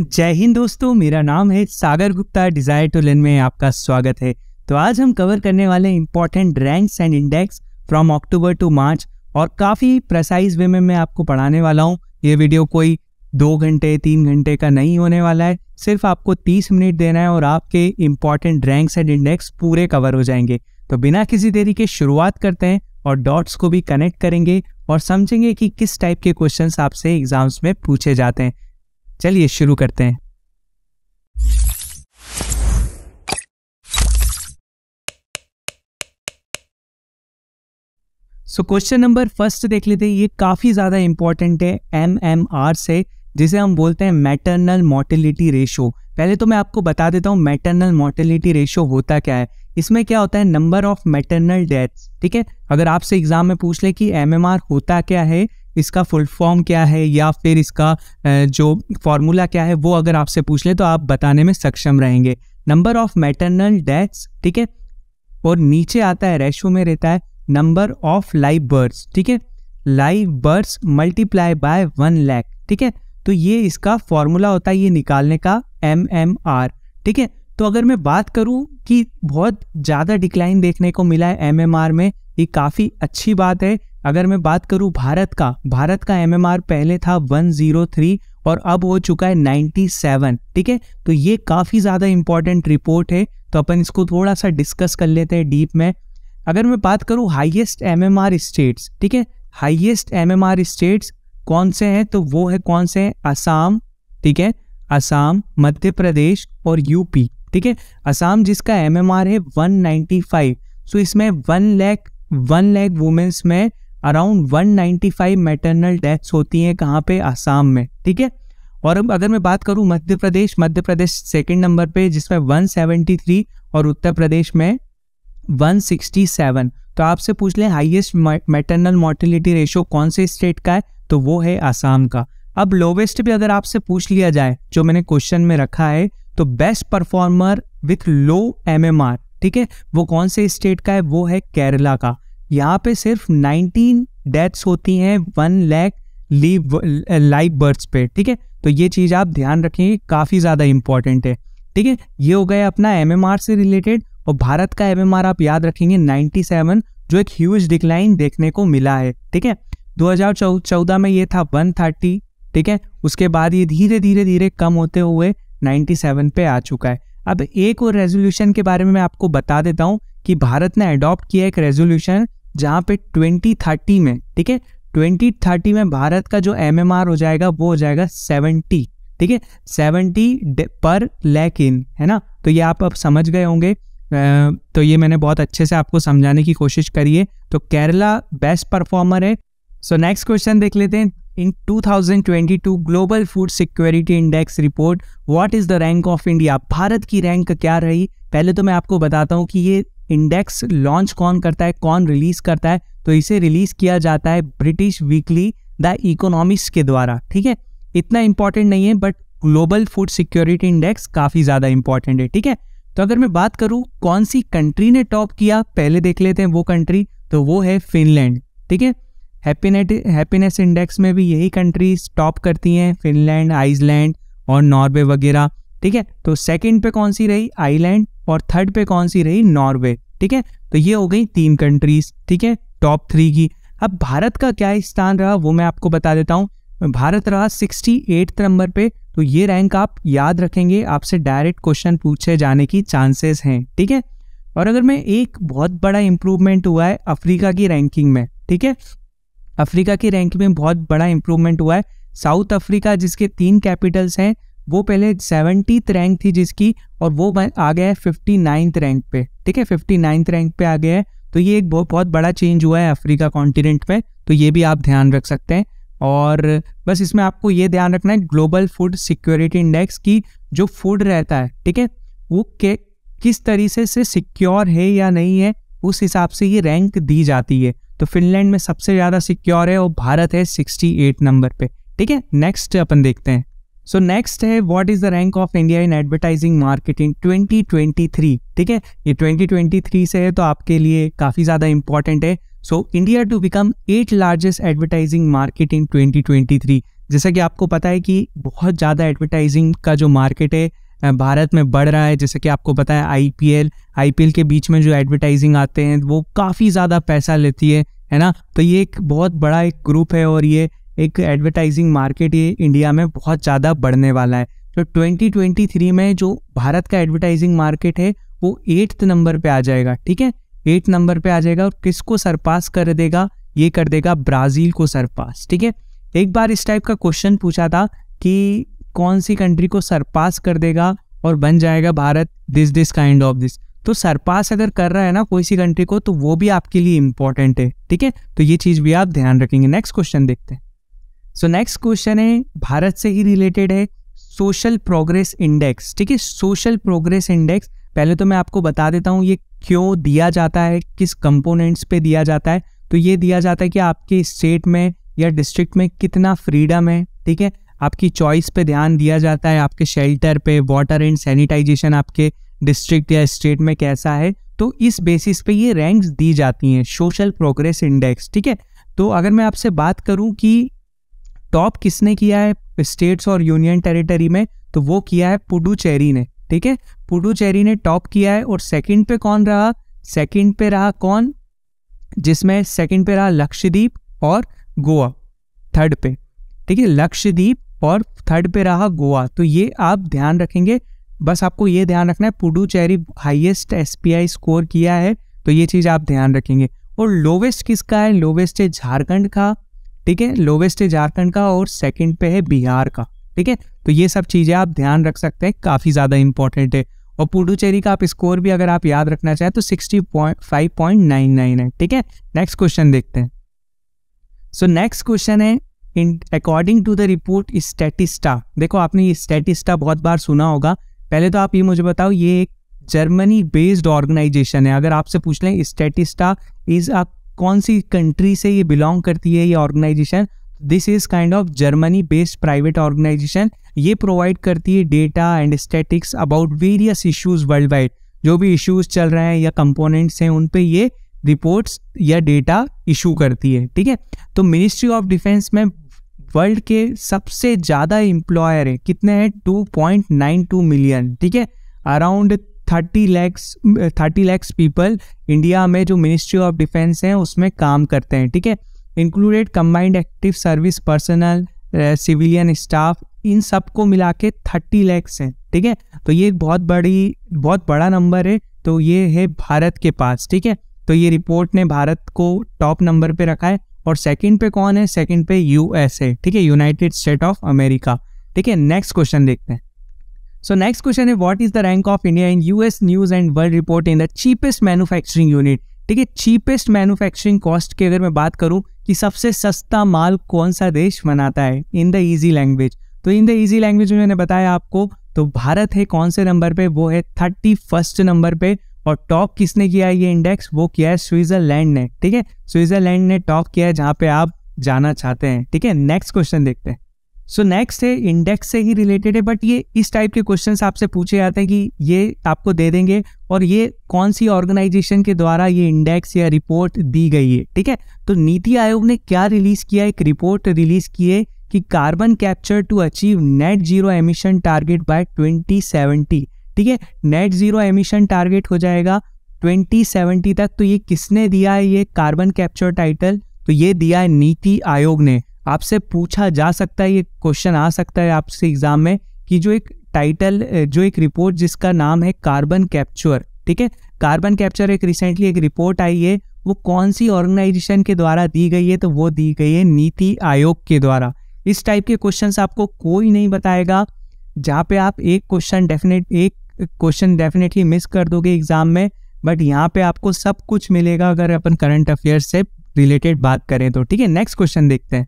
जय हिंद दोस्तों मेरा नाम है Sagar Gupta desire to learn में आपका स्वागत है तो आज हम कवर करने वाले important ranks and index from October to March और काफ़ी प्रसाइज वे में मैं आपको पढ़ाने वाला हूँ ये वीडियो कोई दो घंटे तीन घंटे का नहीं होने वाला है सिर्फ आपको तीस मिनट देना है और आपके इंपॉर्टेंट रैंक्स एंड इंडेक्स पूरे कवर हो जाएंगे तो बिना किसी देरी के शुरुआत करते हैं और डॉट्स को भी कनेक्ट करेंगे और समझेंगे कि किस टाइप के क्वेश्चंस आपसे एग्जाम्स में पूछे जाते हैं चलिए शुरू करते हैं सो क्वेश्चन नंबर फर्स्ट देख लेते हैं ये काफ़ी ज़्यादा इंपॉर्टेंट है एम एम आर से जिसे हम बोलते हैं मैटरनल मोर्टिलिटी रेशो पहले तो मैं आपको बता देता हूँ मैटरनल मोर्टिलिटी रेशो होता क्या है इसमें क्या होता है नंबर ऑफ मैटरनल डेथ्स ठीक है अगर आपसे एग्जाम में पूछ ले कि एम होता क्या है इसका फुल फॉर्म क्या है या फिर इसका जो फॉर्मूला क्या है वो अगर आपसे पूछ लें तो आप बताने में सक्षम रहेंगे नंबर ऑफ मैटरनल डेथ्स ठीक है और नीचे आता है रेशो में रहता है नंबर ऑफ लाइव बर्ड्स ठीक है live births multiply by one lakh ठीक है तो ये इसका फॉर्मूला होता है ये निकालने का एम एम आर ठीक है तो अगर मैं बात करूं कि बहुत ज़्यादा डिक्लाइन देखने को मिला है एम एम आर में ये काफ़ी अच्छी बात है अगर मैं बात करूं भारत का भारत का एमएमआर पहले था 103 और अब हो चुका है 97 ठीक है तो ये काफ़ी ज़्यादा इंपॉर्टेंट रिपोर्ट है तो अपन इसको थोड़ा सा डिस्कस कर लेते हैं डीप में अगर मैं बात करूँ हाइएस्ट एम स्टेट्स ठीक है हाईएस्ट एम स्टेट्स कौन से हैं तो वो है कौन से हैं असम ठीक है असम मध्य प्रदेश और यूपी ठीक है असम जिसका एम है वन सो इसमें one lakh one lakh womens में अराउंड 195 मैटरनल डेथ्स होती हैं कहाँ पे आसाम में ठीक है और अब अगर मैं बात करूँ मध्य प्रदेश मध्य प्रदेश सेकेंड नंबर पे जिसमें 173 और उत्तर प्रदेश में 167 तो आपसे पूछ लें हाईएस्ट मैटरनल मोर्टिलिटी रेशो कौन से स्टेट का है तो वो है आसाम का अब लोवेस्ट भी अगर आपसे पूछ लिया जाए जो मैंने क्वेश्चन में रखा है तो best performer with low M ठीक है वो कौन से स्टेट का है वो है केरला का यहाँ पे सिर्फ 19 डेथ्स होती हैं one lakh live live births पे ठीक है तो ये चीज़ आप ध्यान रखेंगे काफ़ी ज़्यादा इंपॉर्टेंट है ठीक है ये हो गया अपना एम से रिलेटेड और भारत का एम आप याद रखेंगे 97 जो एक ह्यूज डिक्लाइन देखने को मिला है ठीक है 2014 में ये था 130 ठीक है उसके बाद ये धीरे धीरे धीरे कम होते हुए 97 पे आ चुका है अब एक और रेजोल्यूशन के बारे में मैं आपको बता देता हूँ कि भारत ने अडॉप्ट किया एक रेजोल्यूशन जहाँ पे 2030 में ठीक है 2030 में भारत का जो एम एम आर हो जाएगा वो हो जाएगा 70 ठीक है 70 पर लैक इन है ना तो ये आप अब समझ गए होंगे तो ये मैंने बहुत अच्छे से आपको समझाने की कोशिश करी है तो केरला बेस्ट परफॉर्मर है सो नेक्स्ट क्वेश्चन देख लेते हैं in 2022 global food security index report what is the rank of India Bharat की रैंक क्या रही पहले तो मैं आपको बताता हूँ कि ये इंडेक्स लॉन्च कौन करता है कौन रिलीज करता है तो इसे रिलीज किया जाता है ब्रिटिश वीकली द इकोनॉमिक्स के द्वारा ठीक है इतना इंपॉर्टेंट नहीं है but global food security index काफ़ी ज़्यादा इंपॉर्टेंट है ठीक है तो अगर मैं बात करूँ कौन सी कंट्री ने टॉप किया पहले देख लेते हैं वो कंट्री तो वो है फिनलैंड ठीक है हैप्पीनेस इंडेक्स में भी यही कंट्रीज टॉप करती हैं फिनलैंड आइसलैंड और नॉर्वे वगैरह ठीक है तो सेकंड पे कौन सी रही आइलैंड और थर्ड पे कौन सी रही नॉर्वे ठीक है तो ये हो गई तीन कंट्रीज ठीक है टॉप थ्री की अब भारत का क्या स्थान रहा वो मैं आपको बता देता हूँ भारत रहा सिक्सटी एट नंबर पे तो ये रैंक आप याद रखेंगे आपसे डायरेक्ट क्वेश्चन पूछे जाने की चांसेस हैं ठीक है और अगर मैं एक बहुत बड़ा इम्प्रूवमेंट हुआ है अफ्रीका की रैंकिंग में ठीक है अफ्रीका की रैंकिंग में बहुत बड़ा इम्प्रूवमेंट हुआ है साउथ अफ्रीका जिसके तीन कैपिटल्स हैं वो पहले सेवेंटी रैंक थी जिसकी और वो आ गया है फिफ्टी नाइन्थ रैंक पे ठीक है फिफ्टी नाइन्थ रैंक पे आ गया है तो ये एक बहुत बहुत बड़ा चेंज हुआ है अफ्रीका कॉन्टिनेंट में तो ये भी आप ध्यान रख सकते हैं और बस इसमें आपको ये ध्यान रखना है ग्लोबल फूड सिक्योरिटी इंडेक्स की जो फूड रहता है ठीक है वो के किस तरीके से सिक्योर है या नहीं है उस हिसाब से ये रैंक दी जाती है तो फिनलैंड में सबसे ज़्यादा सिक्योर है और भारत है सिक्सटी नंबर पर ठीक है नेक्स्ट अपन देखते हैं सो नेक्स्ट है what is the rank of India in advertising marketing 2023 ठीक है ये 2023 से है तो आपके लिए काफ़ी ज़्यादा इंपॉर्टेंट है so India to become eight largest advertising market in 2023 जैसा कि आपको पता है कि बहुत ज़्यादा एडवर्टाइजिंग का जो मार्केट है भारत में बढ़ रहा है जैसे कि आपको पता है आईपीएल आईपीएल के बीच में जो एडवर्टाइजिंग आते हैं वो काफ़ी ज़्यादा पैसा लेती है है ना तो ये एक बहुत बड़ा एक ग्रुप है और ये एक एडवर्टाइजिंग मार्केट ये इंडिया में बहुत ज़्यादा बढ़ने वाला है तो 2023 में जो भारत का एडवर्टाइजिंग मार्केट है वो एट्थ नंबर पे आ जाएगा ठीक है एट्थ नंबर पे आ जाएगा और किसको सरपास कर देगा ये कर देगा ब्राज़ील को सरपास ठीक है एक बार इस टाइप का क्वेश्चन पूछा था कि कौन सी कंट्री को सरपास कर देगा और बन जाएगा Bharat this this kind of this तो सरपास अगर कर रहा है ना कोई सी कंट्री को तो वो भी आपके लिए इंपॉर्टेंट है ठीक है तो ये चीज़ भी आप ध्यान रखेंगे नेक्स्ट क्वेश्चन देखते हैं सो नेक्स्ट क्वेश्चन है भारत से ही रिलेटेड है सोशल प्रोग्रेस इंडेक्स ठीक है सोशल प्रोग्रेस इंडेक्स पहले तो मैं आपको बता देता हूँ ये क्यों दिया जाता है किस कंपोनेंट्स पे दिया जाता है तो ये दिया जाता है कि आपके स्टेट में या डिस्ट्रिक्ट में कितना फ्रीडम है ठीक है आपकी चॉइस पे ध्यान दिया जाता है आपके शेल्टर पे वाटर एंड सैनिटाइजेशन आपके डिस्ट्रिक्ट या स्टेट में कैसा है तो इस बेसिस पे ये रैंक्स दी जाती हैं सोशल प्रोग्रेस इंडेक्स ठीक है तो अगर मैं आपसे बात करूं कि टॉप किसने किया है स्टेट्स और यूनियन टेरिटरी में तो वो किया है पुडुचेरी ने ठीक है पुडुचेरी ने टॉप किया है और सेकंड पे कौन रहा सेकंड पे रहा कौन जिसमें सेकंड पे रहा लक्षद्वीप और गोवा थर्ड पे ठीक है लक्षद्वीप और थर्ड पे रहा गोवा तो ये आप ध्यान रखेंगे बस आपको ये ध्यान रखना है पुडुचेरी हाईएस्ट एसपीआई स्कोर किया है तो ये चीज़ आप ध्यान रखेंगे और लोवेस्ट किसका है लोवेस्ट है झारखंड का ठीक है लोवेस्ट है झारखंड का और सेकंड पे है बिहार का ठीक है तो ये सब चीज़ें आप ध्यान रख सकते हैं काफ़ी ज़्यादा इंपॉर्टेंट है और पुडुचेरी का आप स्कोर भी अगर आप याद रखना चाहें तो sixty point five point nine nine है ठीक है नेक्स्ट क्वेश्चन देखते हैं सो नेक्स्ट क्वेश्चन है in according to the report Statista देखो आपने ये स्टेटिस्टा बहुत बार सुना होगा पहले तो आप ये मुझे बताओ ये एक जर्मनी बेस्ड ऑर्गेनाइजेशन है अगर आपसे पूछ लें स्टेटिस्टा इज अ कौन सी कंट्री से ये बिलोंग करती है ये organization this is kind of Germany based private organization ये प्रोवाइड करती है data and statics about various issues worldwide जो भी इश्यूज चल रहे हैं या कंपोनेंट्स हैं उन पे ये रिपोर्ट्स या डेटा इशू करती है ठीक है तो मिनिस्ट्री ऑफ डिफेंस में वर्ल्ड के सबसे ज़्यादा एम्प्लॉयर हैं कितने हैं 2.92 मिलियन ठीक है around thirty lakhs thirty lakhs people India में जो मिनिस्ट्री ऑफ डिफेंस है उसमें काम करते हैं ठीक है included combined active service personnel civilian staff इन सब को मिला के थर्टी लैक्स हैं ठीक है तो ये एक बहुत बड़ी बहुत बड़ा नंबर है तो ये है भारत के पास ठीक है तो ये रिपोर्ट ने भारत को टॉप नंबर पे रखा है और सेकंड पे कौन है सेकंड पे यूएस है ठीक है यूनाइटेड स्टेट ऑफ अमेरिका ठीक है नेक्स्ट क्वेश्चन देखते हैं सो नेक्स्ट क्वेश्चन है what is the rank of India in US news and world report in the cheapest manufacturing unit ठीक है चीपेस्ट मैन्युफैक्चरिंग कॉस्ट की अगर मैं बात करूं कि सबसे सस्ता माल कौन सा देश बनाता है इन द ईजी लैंग्वेज तो इन द ईजी लैंग्वेज में मैंने बताया आपको तो भारत है कौन से नंबर पे वो है थर्टी फर्स्ट नंबर पे और टॉप किसने किया है ये इंडेक्स वो किया है स्विट्जरलैंड ने ठीक है स्विट्जरलैंड ने टॉप किया है जहाँ पे आप जाना चाहते हैं ठीक है नेक्स्ट क्वेश्चन देखते हैं सो so नेक्स्ट है इंडेक्स से ही रिलेटेड है बट ये इस टाइप के क्वेश्चंस आपसे पूछे जाते हैं कि ये आपको दे देंगे और ये कौन सी ऑर्गेनाइजेशन के द्वारा ये इंडेक्स या रिपोर्ट दी गई है ठीक है तो नीति आयोग ने क्या रिलीज किया एक रिपोर्ट रिलीज है कि carbon capture to achieve net zero emission target by 2070 ठीक है नेट जीरो एमिशन टारगेट हो जाएगा 2070 तक तो ये किसने दिया है ये कार्बन कैप्चर टाइटल तो ये दिया है नीति आयोग ने आपसे पूछा जा सकता है ये क्वेश्चन आ सकता है आपसे एग्ज़ाम में कि जो एक टाइटल जो एक रिपोर्ट जिसका नाम है कार्बन कैप्चर ठीक है कार्बन कैप्चर एक रिसेंटली एक रिपोर्ट आई है वो कौन सी ऑर्गेनाइजेशन के द्वारा दी गई है तो वो दी गई है नीति आयोग के द्वारा इस टाइप के क्वेश्चन आपको कोई नहीं बताएगा जहाँ पे आप एक क्वेश्चन डेफिनेट एक क्वेश्चन डेफिनेटली मिस कर दोगे एग्ज़ाम में बट यहाँ पे आपको सब कुछ मिलेगा अगर अपन करंट अफेयर्स से रिलेटेड बात करें तो ठीक है नेक्स्ट क्वेश्चन देखते हैं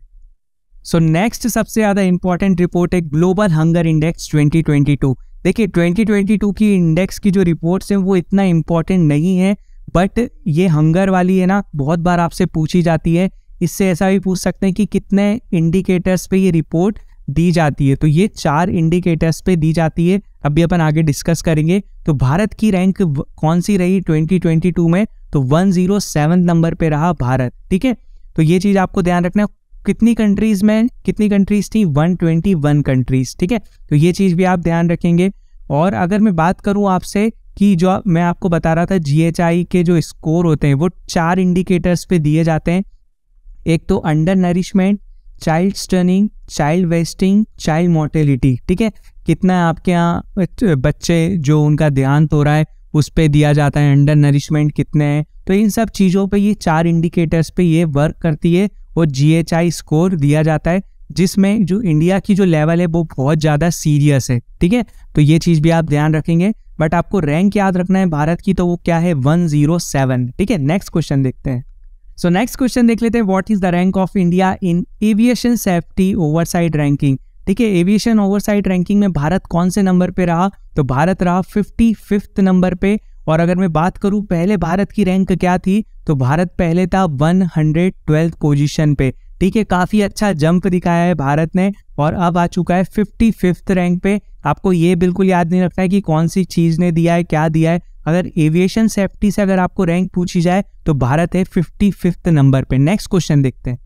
सो नेक्स्ट सबसे ज़्यादा इंपॉर्टेंट रिपोर्ट है ग्लोबल हंगर इंडेक्स 2022 देखिए 2022 की इंडेक्स की जो रिपोर्ट्स हैं वो इतना इंपॉर्टेंट नहीं है बट ये हंगर वाली है ना बहुत बार आपसे पूछी जाती है इससे ऐसा भी पूछ सकते हैं कि कितने इंडिकेटर्स पे ये रिपोर्ट दी जाती है तो ये चार इंडिकेटर्स पे दी जाती है अभी अपन आगे डिस्कस करेंगे तो भारत की रैंक कौन सी रही 2022 में तो 107 नंबर पे रहा भारत ठीक है तो ये चीज़ आपको ध्यान रखना है कितनी कंट्रीज में कितनी कंट्रीज थी 121 कंट्रीज ठीक है तो ये चीज़ भी आप ध्यान रखेंगे और अगर मैं बात करूं आपसे कि जो मैं आपको बता रहा था जी के जो स्कोर होते हैं वो चार इंडिकेटर्स पे दिए जाते हैं एक तो undernourishment child stunting child wasting child mortality ठीक है कितना आपके यहाँ बच्चे जो उनका ध्यान तो रहा है उस पर दिया जाता है अंडर नरिशमेंट कितने हैं तो इन सब चीज़ों पे ये चार इंडिकेटर्स पे ये वर्क करती है वो जी स्कोर दिया जाता है जिसमें जो इंडिया की जो लेवल है वो बहुत ज़्यादा सीरियस है ठीक है तो ये चीज़ भी आप ध्यान रखेंगे बट आपको रैंक याद रखना है भारत की तो वो क्या है वन जीरो सेवन ठीक है नेक्स्ट क्वेश्चन देखते हैं सो नेक्स्ट क्वेश्चन देख लेते हैं what is the rank of India in aviation safety oversight ranking ठीक है एविएशन ओवरसाइड रैंकिंग में भारत कौन से नंबर पे रहा तो भारत रहा फिफ्टी फिफ्थ नंबर पे और अगर मैं बात करूं पहले भारत की रैंक क्या थी तो भारत पहले था वन हंड्रेड ट्वेल्थ पोजिशन पे ठीक है काफ़ी अच्छा जंप दिखाया है भारत ने और अब आ चुका है फिफ्टी फिफ्थ रैंक पे आपको ये बिल्कुल याद नहीं रखना है कि कौन सी चीज़ ने दिया है क्या दिया है अगर एविएशन सेफ्टी से अगर आपको रैंक पूछी जाए तो भारत है फिफ्टी फिफ्थ नंबर पे नेक्स्ट क्वेश्चन देखते हैं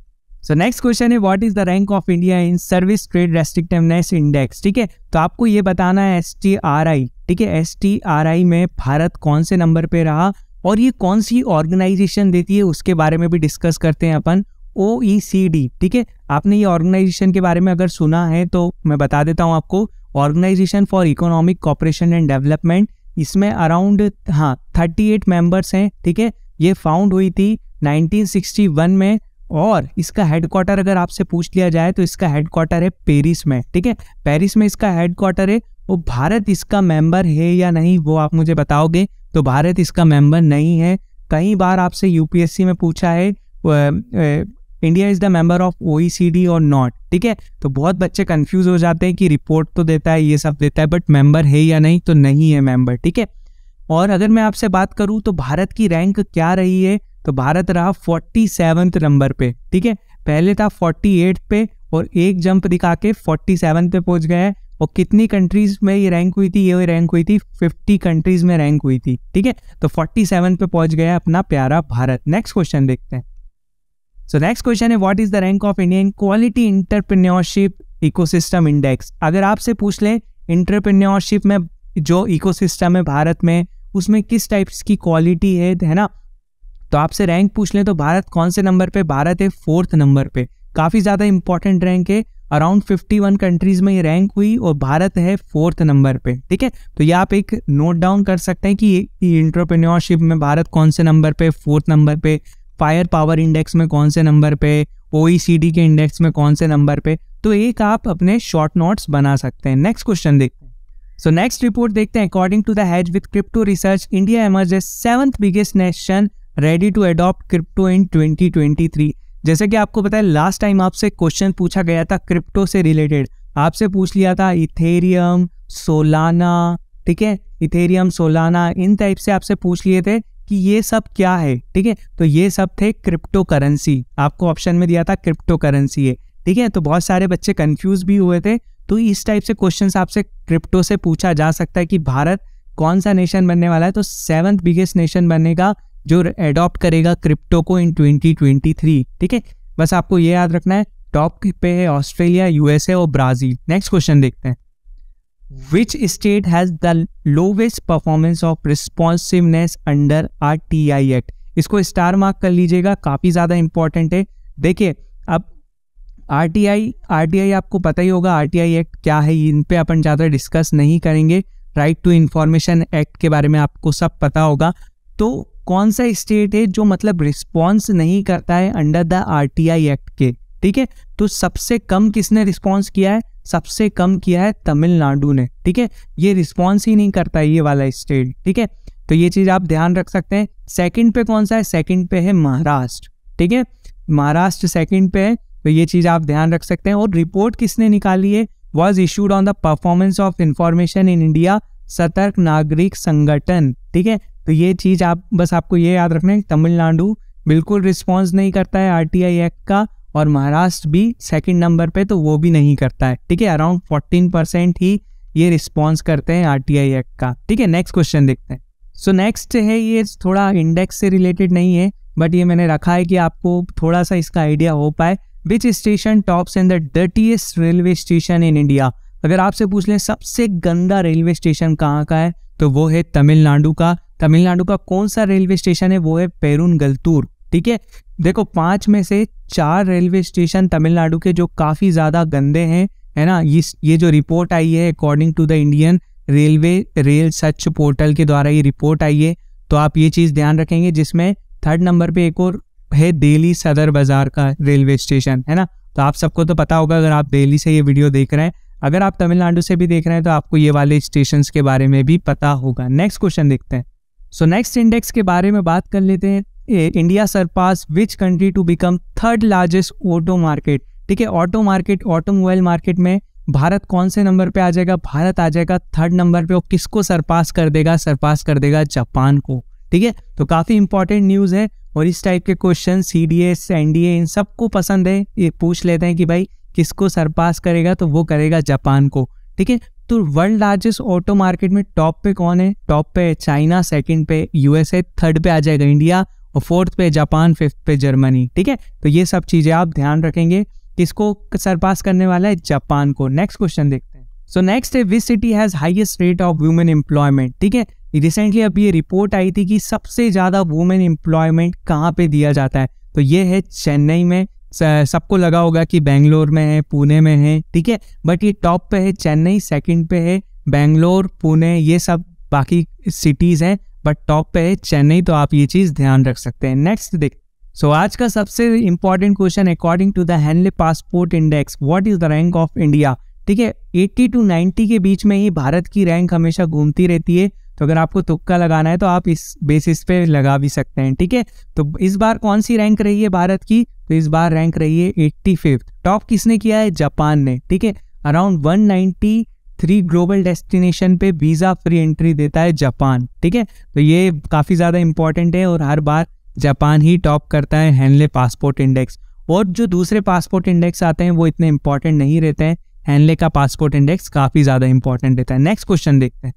सो नेक्स्ट क्वेश्चन है what is the rank of India in service trade restrictiveness index ठीक है तो आपको ये बताना है एस टी आर आई ठीक है एस टी आर आई में भारत कौन से नंबर पे रहा और ये कौन सी ऑर्गेनाइजेशन देती है उसके बारे में भी डिस्कस करते हैं अपन ओ ई सी डी ठीक है आपने ये ऑर्गेनाइजेशन के बारे में अगर सुना है तो मैं बता देता हूँ आपको organization for economic cooperation and development इसमें अराउंड हाँ थर्टी एट मेम्बर्स हैं ठीक है ये फाउंड हुई थी 1961 में और इसका हेडक्वार्टर अगर आपसे पूछ लिया जाए तो इसका हेडक्वार्टर है पेरिस में ठीक है पेरिस में इसका हेडक्वार्टर है वो भारत इसका मेंबर है या नहीं वो आप मुझे बताओगे तो भारत इसका मेंबर नहीं है कई बार आपसे यूपीएससी में पूछा है India is the member of O or not ठीक है तो बहुत बच्चे कंफ्यूज हो जाते हैं कि रिपोर्ट तो देता है ये सब देता है बट मेंबर है या नहीं तो नहीं है मेंबर ठीक है और अगर मैं आपसे बात करूँ तो भारत की रैंक क्या रही है तो भारत रहा फोर्टी सेवन्थ नंबर पे ठीक है पहले था फोर्टी एट पे और एक जंप दिखा के फोर्टी सेवन्थ पे पहुंच गया है और कितनी कंट्रीज में ये रैंक हुई थी ये रैंक हुई थी फिफ्टी कंट्रीज में रैंक हुई थी ठीक है तो फोर्टी सेवन पे पहुंच गया अपना प्यारा भारत नेक्स्ट क्वेश्चन देखते हैं सो नेक्स्ट क्वेश्चन है what is the rank of India in quality entrepreneurship ecosystem index अगर आपसे पूछ ले इंटरप्रेन्योरशिप में जो इकोसिस्टम है भारत में उसमें किस टाइप्स की क्वालिटी है ना तो आपसे रैंक पूछ लें तो भारत कौन से नंबर पे भारत है फोर्थ नंबर पे काफ़ी ज़्यादा इंपॉर्टेंट रैंक है अराउंड 51 कंट्रीज़ में ये रैंक हुई और भारत है फोर्थ नंबर पे ठीक है तो ये आप एक नोट डाउन कर सकते हैं कि इंटरप्रेन्योरशिप में भारत कौन से नंबर पे फोर्थ नंबर पे फायर पावर इंडेक्स में कौन से नंबर पे ओ e के इंडेक्स में कौन से नंबर पे तो एक आप अपने शॉर्ट नोट्स बना सकते हैं नेक्स्ट क्वेश्चन देखते हैं सो नेक्स्ट रिपोर्ट देखते हैं according to the hedge with crypto research India emerge seventh biggest nation ready to adopt crypto in 2023 जैसे कि आपको पता है लास्ट टाइम आपसे क्वेश्चन पूछा गया था क्रिप्टो से रिलेटेड आपसे पूछ लिया था इथेरियम सोलाना ठीक है इथेरियम सोलाना इन टाइप से आपसे पूछ लिए थे कि ये सब क्या है ठीक है तो ये सब थे क्रिप्टो करेंसी आपको ऑप्शन में दिया था क्रिप्टो करेंसी है ठीक है तो बहुत सारे बच्चे कंफ्यूज भी हुए थे तो इस टाइप से क्वेश्चन आपसे क्रिप्टो से पूछा जा सकता है कि भारत कौन सा नेशन बनने वाला है तो सेवन्थ बिगेस्ट नेशन बनने का जो एडॉप्ट करेगा क्रिप्टो को इन 2023 ठीक है बस आपको ये याद रखना है टॉप पे है ऑस्ट्रेलिया यूएसए और ब्राज़ील नेक्स्ट क्वेश्चन देखते हैं which state has the lowest performance of responsiveness under R T I act इसको स्टार मार्क कर लीजिएगा काफ़ी ज़्यादा इंपॉर्टेंट है देखिए अब R T I R T I आपको पता ही होगा आर टी आई एक्ट क्या है इन पे अपन ज़्यादा डिस्कस नहीं करेंगे राइट टू इंफॉर्मेशन एक्ट के बारे में आपको सब पता होगा तो कौन सा स्टेट है जो मतलब रिस्पॉन्स नहीं करता है under the R T I act के ठीक है तो सबसे कम किसने रिस्पॉन्स किया है सबसे कम किया है तमिलनाडु ने ठीक है ये रिस्पॉन्स ही नहीं करता ये वाला स्टेट ठीक है तो ये चीज़ आप ध्यान रख सकते हैं सेकंड पे कौन सा है सेकंड पे है महाराष्ट्र ठीक है महाराष्ट्र सेकंड पे है तो ये चीज़ आप ध्यान रख सकते हैं और रिपोर्ट किसने निकाली है was issued on the performance of information in India Satark Nagrik संगठन ठीक है तो ये चीज़ आप बस आपको ये याद रखना है तमिलनाडु बिल्कुल रिस्पॉन्स नहीं करता है आर टी आई एक्ट का और महाराष्ट्र भी सेकेंड नंबर पर तो वो भी नहीं करता है ठीक है अराउंड फोर्टीन परसेंट ही ये रिस्पॉन्स करते हैं आर टी आई एक्ट का ठीक है नेक्स्ट क्वेश्चन देखते हैं सो so, नेक्स्ट है ये थोड़ा इंडेक्स से रिलेटेड नहीं है बट ये मैंने रखा है कि आपको थोड़ा सा इसका आइडिया हो पाए which station tops in the dirtiest railway station in India अगर आपसे पूछ लें सबसे गंदा रेलवे स्टेशन कहाँ का है तो वो है तमिलनाडु का तमिलनाडु का कौन सा रेलवे स्टेशन है वो है गलतूर ठीक है देखो पांच में से चार रेलवे स्टेशन तमिलनाडु के जो काफ़ी ज़्यादा गंदे हैं है ना ये ये जो रिपोर्ट आई है according to the Indian railway rail Sach portal के द्वारा ये रिपोर्ट आई है तो आप ये चीज़ ध्यान रखेंगे जिसमें थर्ड नंबर पे एक और है दिल्ली सदर बाज़ार का रेलवे स्टेशन है ना तो आप सबको तो पता होगा अगर आप दिल्ली से ये वीडियो देख रहे हैं अगर आप तमिलनाडु से भी देख रहे हैं तो आपको ये वाले स्टेशन के बारे में भी पता होगा नेक्स्ट क्वेश्चन देखते हैं सो नेक्स्ट इंडेक्स के बारे में बात कर लेते हैं India surpass which country to become third largest auto market ठीक है ऑटो मार्केट ऑटोमोबाइल मार्केट में भारत कौन से नंबर पे आ जाएगा भारत आ जाएगा थर्ड नंबर पे और किसको सरपास कर देगा सरपास कर देगा जापान को ठीक है तो काफ़ी इंपॉर्टेंट न्यूज़ है और इस टाइप के question C D S N D A इन सबको पसंद है ये पूछ लेते हैं कि भाई किसको सरपास करेगा तो वो करेगा जापान को ठीक है तो वर्ल्ड लार्जेस्ट ऑटो मार्केट में टॉप पे कौन है टॉप पे चाइना सेकंड पे यूएसए थर्ड पे आ जाएगा इंडिया और फोर्थ पे जापान फिफ्थ पे जर्मनी ठीक है तो ये सब चीज़ें आप ध्यान रखेंगे किसको सरपास करने वाला है जापान को नेक्स्ट क्वेश्चन देखते हैं सो नेक्स्ट है which city has highest rate of women employment ठीक है रिसेंटली अब ये रिपोर्ट आई थी कि सबसे ज़्यादा वुमेन एम्प्लॉयमेंट कहाँ पे दिया जाता है तो ये है चेन्नई में सबको लगा होगा कि बेंगलोर में है पुणे में है ठीक है बट ये टॉप पे है चेन्नई सेकंड पे है बेंगलोर पुणे ये सब बाकी सिटीज़ हैं बट टॉप पे है चेन्नई तो आप ये चीज़ ध्यान रख सकते हैं नेक्स्ट देख सो so, आज का सबसे important question according to the passport index what is the rank of India ठीक है 80 टू 90 के बीच में ही भारत की रैंक हमेशा घूमती रहती है तो अगर आपको तुक्का लगाना है तो आप इस बेसिस पे लगा भी सकते हैं ठीक है तो इस बार कौन सी रैंक रही है भारत की तो इस बार रैंक रही है एट्टी फिफ्थ टॉप किसने किया है जापान ने ठीक है around one ninety three global destination पे वीज़ा फ्री एंट्री देता है जापान ठीक है तो ये काफ़ी ज़्यादा इंपॉर्टेंट है और हर बार जापान ही टॉप करता है हैंनले पासपोर्ट इंडेक्स और जो दूसरे पासपोर्ट इंडेक्स आते हैं वो इतने इंपॉर्टेंट नहीं रहते हैं हैंनले का पासपोर्ट इंडेक्स काफ़ी ज़्यादा इंपॉर्टेंट रहता है नेक्स्ट क्वेश्चन देखते हैं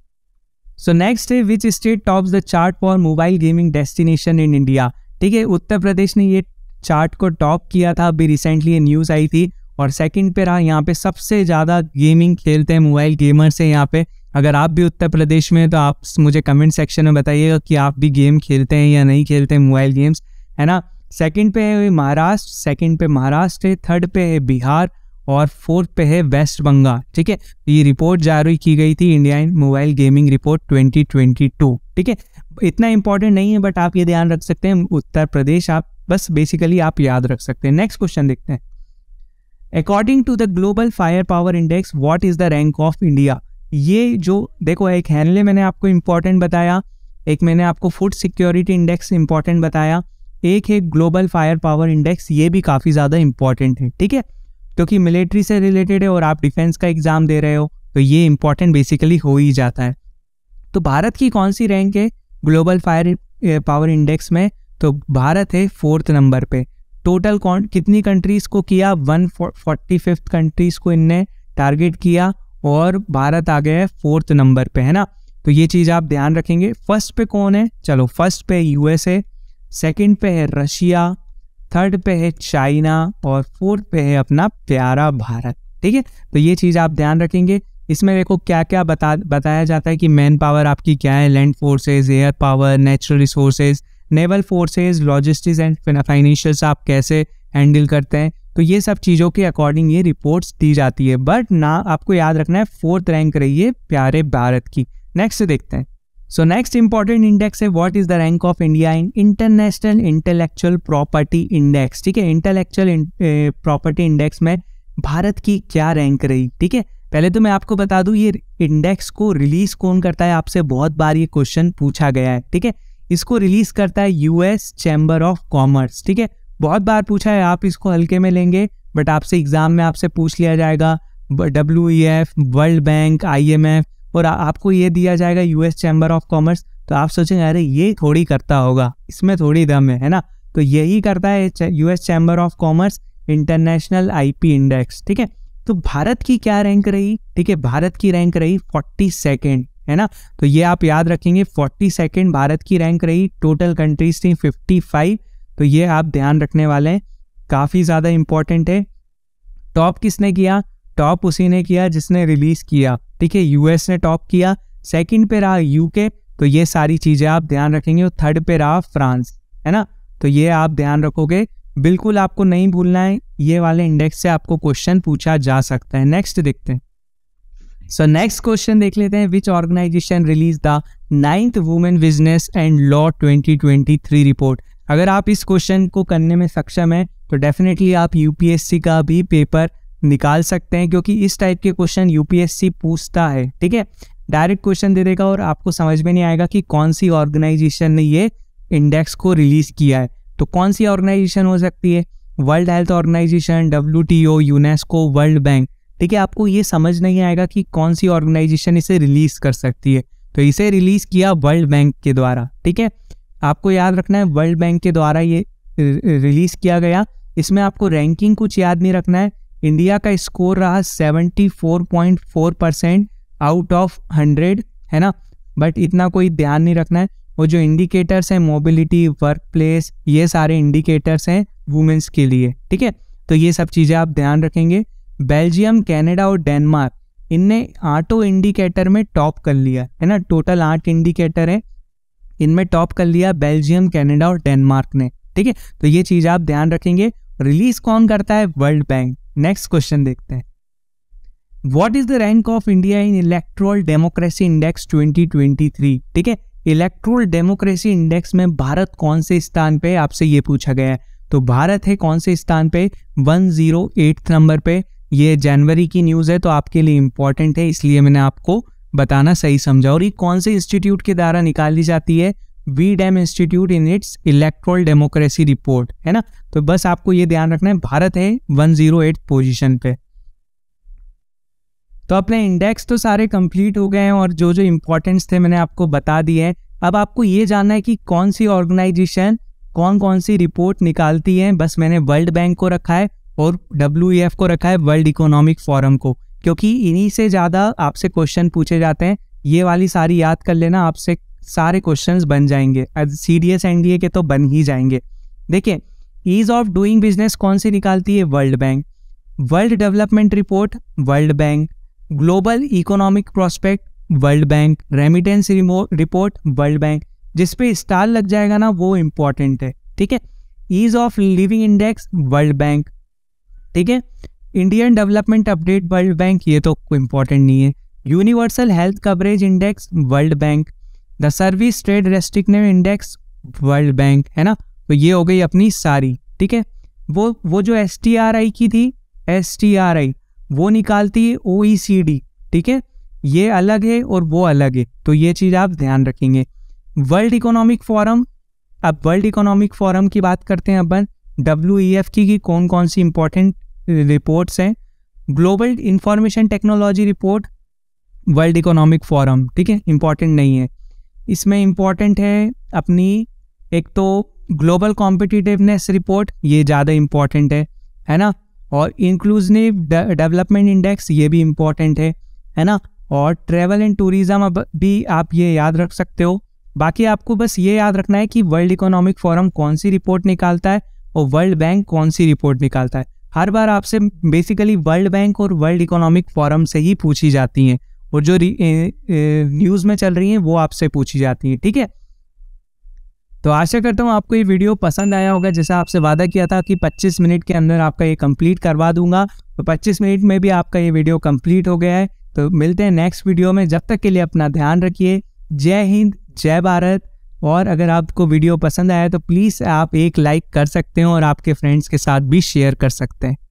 सो नेक्स्ट है which state tops the chart for mobile gaming destination in India ठीक है उत्तर प्रदेश ने ये चार्ट को टॉप किया था अभी रिसेंटली ये न्यूज़ आई थी और सेकंड पे रहा यहाँ पे सबसे ज़्यादा गेमिंग खेलते हैं मोबाइल गेमर्स हैं यहाँ पे अगर आप भी उत्तर प्रदेश में तो आप मुझे कमेंट सेक्शन में बताइएगा कि आप भी गेम खेलते हैं या नहीं खेलते हैं मोबाइल गेम्स है ना सेकंड पे है महाराष्ट्र सेकंड पे महाराष्ट्र है थर्ड पे है बिहार और फोर्थ पे है वेस्ट बंगाल ठीक है ये रिपोर्ट जारी की गई थी इंडियन मोबाइल गेमिंग रिपोर्ट 2022 ठीक है इतना इंपॉर्टेंट नहीं है बट आप ये ध्यान रख सकते हैं उत्तर प्रदेश आप बस बेसिकली आप याद रख सकते हैं नेक्स्ट क्वेश्चन देखते हैं according to the global fire power index what is the rank of India ये जो देखो एक हैनले मैंने आपको इंपॉर्टेंट बताया एक मैंने आपको फूड सिक्योरिटी इंडेक्स इंपॉर्टेंट बताया एक है ग्लोबल फायर पावर इंडेक्स ये भी काफ़ी ज़्यादा इंपॉर्टेंट है ठीक है क्योंकि मिलिट्री से रिलेटेड है और आप डिफेंस का एग्ज़ाम दे रहे हो तो ये इंपॉर्टेंट बेसिकली हो ही जाता है तो भारत की कौन सी रैंक है ग्लोबल फायर पावर इंडेक्स में तो भारत है फोर्थ नंबर पे टोटल कौन कितनी कंट्रीज़ को किया वन फोर्टी फिफ्थ कंट्रीज़ को इनने टारगेट किया और भारत आ गया है फोर्थ नंबर पे है ना तो ये चीज़ आप ध्यान रखेंगे फर्स्ट पे कौन है चलो फर्स्ट पे यूएसए सेकंड पे है रशिया थर्ड पे है चाइना और फोर्थ पे है अपना प्यारा भारत ठीक है तो ये चीज़ आप ध्यान रखेंगे इसमें देखो क्या क्या बता बताया जाता है कि मैन पावर आपकी क्या है land forces air power natural resources naval forces logistics and financials आप कैसे हैंडल करते हैं तो ये सब चीज़ों के अकॉर्डिंग ये रिपोर्ट्स दी जाती है बट ना आपको याद रखना है फोर्थ रैंक रही है प्यारे भारत की नेक्स्ट देखते हैं सो नेक्स्ट इंपॉर्टेंट इंडेक्स है what is the rank of India in international intellectual property index ठीक है इंटेलेक्चुअल प्रॉपर्टी इंडेक्स में भारत की क्या रैंक रही ठीक है पहले तो मैं आपको बता दूं ये इंडेक्स को रिलीज कौन करता है आपसे बहुत बार ये क्वेश्चन पूछा गया है ठीक है इसको रिलीज करता है यूएस चैम्बर ऑफ कॉमर्स ठीक है बहुत बार पूछा है आप इसको हल्के में लेंगे बट आपसे एग्जाम में आपसे पूछ लिया जाएगा W E F world bank I M F और आपको ये दिया जाएगा यूएस चैम्बर ऑफ कॉमर्स तो आप सोचेंगे अरे ये थोड़ी करता होगा इसमें थोड़ी दम है है ना तो यही करता है US chamber of commerce international IP index ठीक है तो भारत की क्या रैंक रही ठीक है भारत की रैंक रही फोर्टी सेकेंड है ना तो ये आप याद रखेंगे फोर्टी सेकेंड भारत की रैंक रही टोटल कंट्रीज थी फिफ्टी फाइव तो ये आप ध्यान रखने वाले हैं काफ़ी ज़्यादा इंपॉर्टेंट है टॉप किसने किया टॉप उसी ने किया जिसने रिलीज किया ठीक है यूएस ने टॉप किया सेकंड पे रहा यूके तो ये सारी चीज़ें आप ध्यान रखेंगे और थर्ड पे रहा फ्रांस है ना तो ये आप ध्यान रखोगे बिल्कुल आपको नहीं भूलना है ये वाले इंडेक्स से आपको क्वेश्चन पूछा जा सकता है नेक्स्ट देखते हैं सो नेक्स्ट क्वेश्चन देख लेते हैं which organisation release the ninth women business and law twenty report अगर आप इस क्वेश्चन को करने में सक्षम है तो डेफिनेटली आप यूपीएससी का भी पेपर निकाल सकते हैं क्योंकि इस टाइप के क्वेश्चन यूपीएससी पूछता है ठीक है डायरेक्ट क्वेश्चन दे देगा और आपको समझ में नहीं आएगा कि कौन सी ऑर्गेनाइजेशन ने ये इंडेक्स को रिलीज किया है तो कौन सी ऑर्गेनाइजेशन हो सकती है world health organisation W T O UNESCO world bank ठीक है आपको ये समझ नहीं आएगा कि कौन सी ऑर्गेनाइजेशन इसे रिलीज कर सकती है तो इसे रिलीज किया वर्ल्ड बैंक के द्वारा ठीक है आपको याद रखना है वर्ल्ड बैंक के द्वारा ये रिलीज किया गया इसमें आपको रैंकिंग कुछ याद नहीं रखना है इंडिया का स्कोर रहा 74.4 परसेंट आउट ऑफ 100 है ना बट इतना कोई ध्यान नहीं रखना है वो जो इंडिकेटर्स हैं मोबिलिटी वर्क प्लेस ये सारे इंडिकेटर्स हैं वुमेंस के लिए ठीक है तो ये सब चीज़ें आप ध्यान रखेंगे बेल्जियम कैनेडा और डेनमार्क इनने आठों इंडिकेटर में टॉप कर लिया है ना टोटल आठ इंडिकेटर है इनमें टॉप कर लिया बेल्जियम कैनेडा और डेनमार्क ने ठीक है तो ये चीज़ आप ध्यान रखेंगे रिलीज कौन करता है वर्ल्ड बैंक नेक्स्ट क्वेश्चन देखते हैं what is the rank of India in electoral democracy index 2023 ठीक है इलेक्ट्रोल डेमोक्रेसी इंडेक्स में भारत कौन से स्थान पे आपसे ये पूछा गया है तो भारत है कौन से स्थान पे वन जीरो नंबर पे ये जनवरी की न्यूज़ है तो आपके लिए इंपॉर्टेंट है इसलिए मैंने आपको बताना सही समझा और ये कौन से इंस्टीट्यूट के द्वारा निकाली जाती है V Dem institute in its electoral democracy report है ना तो बस आपको ये ध्यान रखना है भारत है 108 पोजीशन पे तो अपने इंडेक्स तो सारे कंप्लीट हो गए हैं और जो जो इंपॉर्टेंट्स थे मैंने आपको बता दिए हैं अब आपको ये जानना है कि कौन सी ऑर्गेनाइजेशन कौन कौन सी रिपोर्ट निकालती है बस मैंने वर्ल्ड बैंक को रखा है और डब्ल्यू e को रखा है वर्ल्ड इकोनॉमिक फोरम को क्योंकि इन्हीं से ज़्यादा आपसे क्वेश्चन पूछे जाते हैं ये वाली सारी याद कर लेना आपसे सारे क्वेश्चन बन जाएंगे सी डी डी एनडीए के तो बन ही जाएंगे देखिए ईज ऑफ डूइंग बिजनेस कौन सी निकालती है world bank world development report world bank global economic prospect world bank remittance report world bank जिसपे स्टार लग जाएगा ना वो इंपॉर्टेंट है ठीक है ease of living index world bank ठीक है Indian development update world bank ये तो इंपॉर्टेंट नहीं है universal health coverage index world bank the service trade restrictive index world bank है ना तो ये हो गई अपनी सारी ठीक है वो वो जो एस टी आर आई की थी एस टी आर आई वो निकालती है ओ सी डी ठीक है ये अलग है और वो अलग है तो ये चीज़ आप ध्यान रखेंगे वर्ल्ड इकोनॉमिक फोरम अब वर्ल्ड इकोनॉमिक फोरम की बात करते हैं अपन डब्ल्यू ई एफ की, की कौन कौन सी इंपॉर्टेंट रिपोर्ट्स हैं global information technology report world economic forum ठीक है इंपॉर्टेंट नहीं है इसमें इम्पॉर्टेंट है अपनी एक तो ग्लोबल कॉम्पिटिटिवनेस रिपोर्ट ये ज़्यादा इम्पॉर्टेंट है है ना और इंक्लूसिव डेवलपमेंट इंडेक्स ये भी इम्पॉर्टेंट है है ना और ट्रैवल एंड टूरिज़म अब भी आप ये याद रख सकते हो बाकी आपको बस ये याद रखना है कि वर्ल्ड इकोनॉमिक फोरम कौन सी रिपोर्ट निकालता है और वर्ल्ड बैंक कौन सी रिपोर्ट निकालता है हर बार आपसे बेसिकली वर्ल्ड बैंक और वर्ल्ड इकोनॉमिक फोरम से ही पूछी जाती हैं और जो न्यूज़ में चल रही हैं वो आपसे पूछी जाती हैं ठीक है तो आशा करता हूँ आपको ये वीडियो पसंद आया होगा जैसा आपसे वादा किया था कि 25 मिनट के अंदर आपका ये कंप्लीट करवा दूंगा तो 25 मिनट में भी आपका ये वीडियो कंप्लीट हो गया है तो मिलते हैं नेक्स्ट वीडियो में जब तक के लिए अपना ध्यान रखिए जय हिंद जय भारत और अगर आपको वीडियो पसंद आया तो प्लीज़ आप एक लाइक कर सकते हैं और आपके फ्रेंड्स के साथ भी शेयर कर सकते हैं